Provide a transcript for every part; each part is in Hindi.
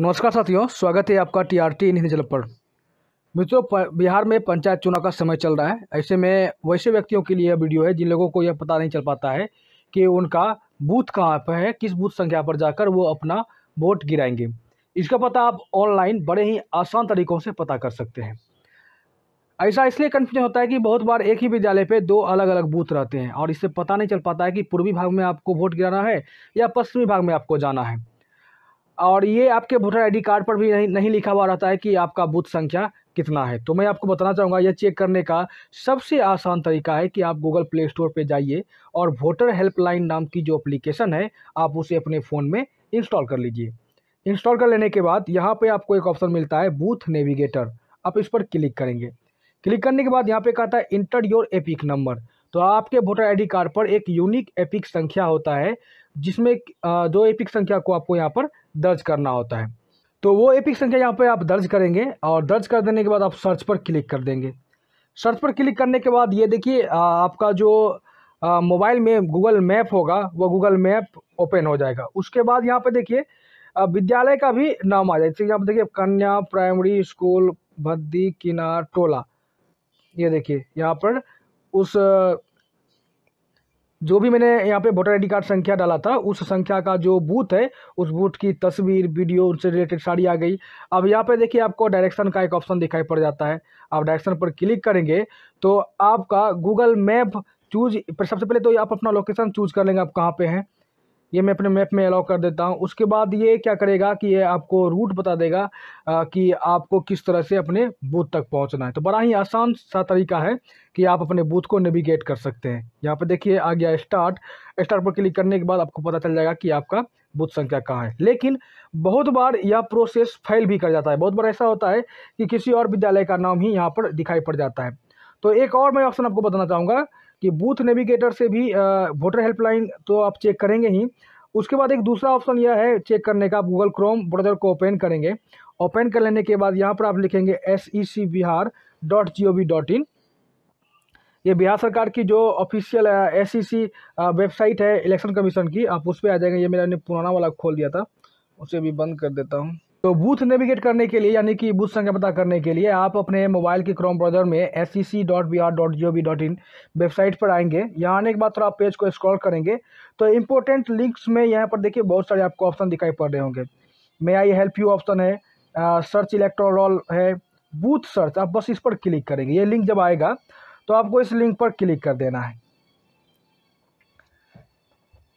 नमस्कार साथियों स्वागत है आपका T R T in Hindi पर मित्रों बिहार में पंचायत चुनाव का समय चल रहा है ऐसे में वैसे व्यक्तियों के लिए यह वीडियो है जिन लोगों को यह पता नहीं चल पाता है कि उनका बूथ कहाँ पर है किस बूथ संख्या पर जाकर वो अपना वोट गिराएंगे इसका पता आप ऑनलाइन बड़े ही आसान तरीक़ों से पता कर सकते हैं ऐसा इसलिए कन्फ्यूजन होता है कि बहुत बार एक ही विद्यालय पे दो अलग अलग बूथ रहते हैं और इससे पता नहीं चल पाता है कि पूर्वी भाग में आपको वोट गिराना है या पश्चिमी भाग में आपको जाना है और ये आपके वोटर आईडी कार्ड पर भी नहीं नहीं लिखा हुआ रहता है कि आपका बूथ संख्या कितना है तो मैं आपको बताना चाहूँगा यह चेक करने का सबसे आसान तरीका है कि आप गूगल प्ले स्टोर पर जाइए और वोटर हेल्पलाइन नाम की जो अप्लीकेशन है आप उसे अपने फ़ोन में इंस्टॉल कर लीजिए इंस्टॉल कर लेने के बाद यहाँ पे आपको एक ऑप्शन मिलता है बूथ नेविगेटर आप इस पर क्लिक करेंगे क्लिक करने के बाद यहाँ पे कहता है इंटर योर एपिक नंबर तो आपके वोटर आईडी कार्ड पर एक यूनिक एपिक संख्या होता है जिसमें दो एपिक संख्या को आपको यहाँ पर दर्ज करना होता है तो वो एपिक संख्या यहाँ पर आप दर्ज करेंगे और दर्ज कर देने के बाद आप सर्च पर क्लिक कर देंगे सर्च पर क्लिक करने के बाद ये देखिए आपका जो मोबाइल में गूगल मैप होगा वो गूगल मैप ओपन हो जाएगा उसके बाद यहाँ पर देखिए विद्यालय का भी नाम आ जाए यहाँ पर देखिए कन्या प्राइमरी स्कूल भद्दी किनार टोला ये देखिए यहाँ पर उस जो भी मैंने यहाँ पे वोटर आई कार्ड संख्या डाला था उस संख्या का जो बूथ है उस बूथ की तस्वीर वीडियो उनसे रिलेटेड सारी आ गई अब यहाँ पे देखिए आपको डायरेक्शन का एक ऑप्शन दिखाई पड़ जाता है आप डायरेक्शन पर क्लिक करेंगे तो आपका गूगल मैप चूज सबसे पहले तो आप अपना लोकेशन चूज कर लेंगे आप कहाँ पे हैं ये मैं अपने मैप में अलाउ कर देता हूँ उसके बाद ये क्या करेगा कि ये आपको रूट बता देगा कि आपको किस तरह से अपने बूथ तक पहुँचना है तो बड़ा ही आसान सा तरीका है कि आप अपने बूथ को नेविगेट कर सकते हैं यहाँ पर देखिए आ गया स्टार्ट स्टार्ट पर क्लिक करने के बाद आपको पता चल जाएगा कि आपका बूथ संख्या कहाँ है लेकिन बहुत बार यह प्रोसेस फेल भी कर जाता है बहुत बार ऐसा होता है कि किसी और विद्यालय का नाम ही यहाँ पर दिखाई पड़ जाता है तो एक और मैं ऑप्शन आपको बताना चाहूँगा कि बूथ नेविगेटर से भी वोटर हेल्पलाइन तो आप चेक करेंगे ही उसके बाद एक दूसरा ऑप्शन यह है चेक करने का आप गूगल क्रोम ब्राउज़र को ओपन करेंगे ओपन कर लेने के बाद यहाँ पर आप लिखेंगे S E C Bihar dot G O V dot in ये बिहार सरकार की जो official S C C website है इलेक्शन कमीशन की आप उस पर आ जाएंगे ये मैंने पुराना वाला खोल दिया था उसे भी बंद कर देता हूँ तो बूथ नेविगेट करने के लिए यानी कि बूथ संख्या पता करने के लिए आप अपने मोबाइल के क्रोम ब्राउज़र में S C C dot B R dot G O V dot in website पर आएंगे यहाँ आने के बाद थोड़ा आप पेज को स्क्रॉल करेंगे तो इंपॉर्टेंट लिंक्स में यहाँ पर देखिए बहुत सारे आपको ऑप्शन दिखाई पड़ रहे होंगे may I help you option है सर्च इलेक्ट्रोल है बूथ सर्च आप बस इस पर क्लिक करेंगे ये लिंक जब आएगा तो आपको इस लिंक पर क्लिक कर देना है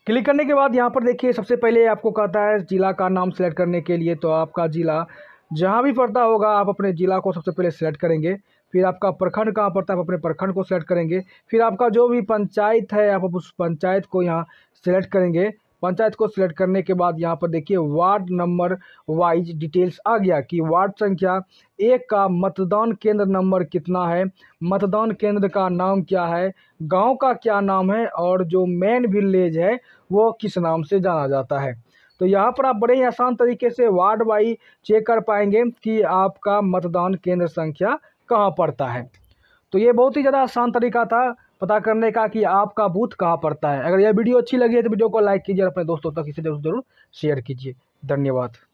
क्लिक करने के बाद यहाँ पर देखिए सबसे पहले आपको कहता है ज़िला का नाम सेलेक्ट करने के लिए तो आपका ज़िला जहाँ भी पड़ता होगा आप अपने ज़िला को सबसे पहले सेलेक्ट करेंगे फिर आपका प्रखंड कहाँ पड़ता है आप अपने प्रखंड को सेलेक्ट करेंगे फिर आपका जो भी पंचायत है आप उस पंचायत को यहाँ सेलेक्ट करेंगे पंचायत को सिलेक्ट करने के बाद यहाँ पर देखिए वार्ड नंबर वाइज डिटेल्स आ गया कि वार्ड संख्या एक का मतदान केंद्र नंबर कितना है मतदान केंद्र का नाम क्या है गांव का क्या नाम है और जो मेन विलेज है वो किस नाम से जाना जाता है तो यहाँ पर आप बड़े ही आसान तरीके से वार्ड वाइज चेक कर पाएंगे कि आपका मतदान केंद्र संख्या कहाँ पड़ता है तो ये बहुत ही ज़्यादा आसान तरीका था पता करने का कि आपका बूथ कहाँ पड़ता है अगर यह वीडियो अच्छी लगी है तो वीडियो को लाइक कीजिए और अपने दोस्तों तक इसे जरूर जरूर शेयर कीजिए धन्यवाद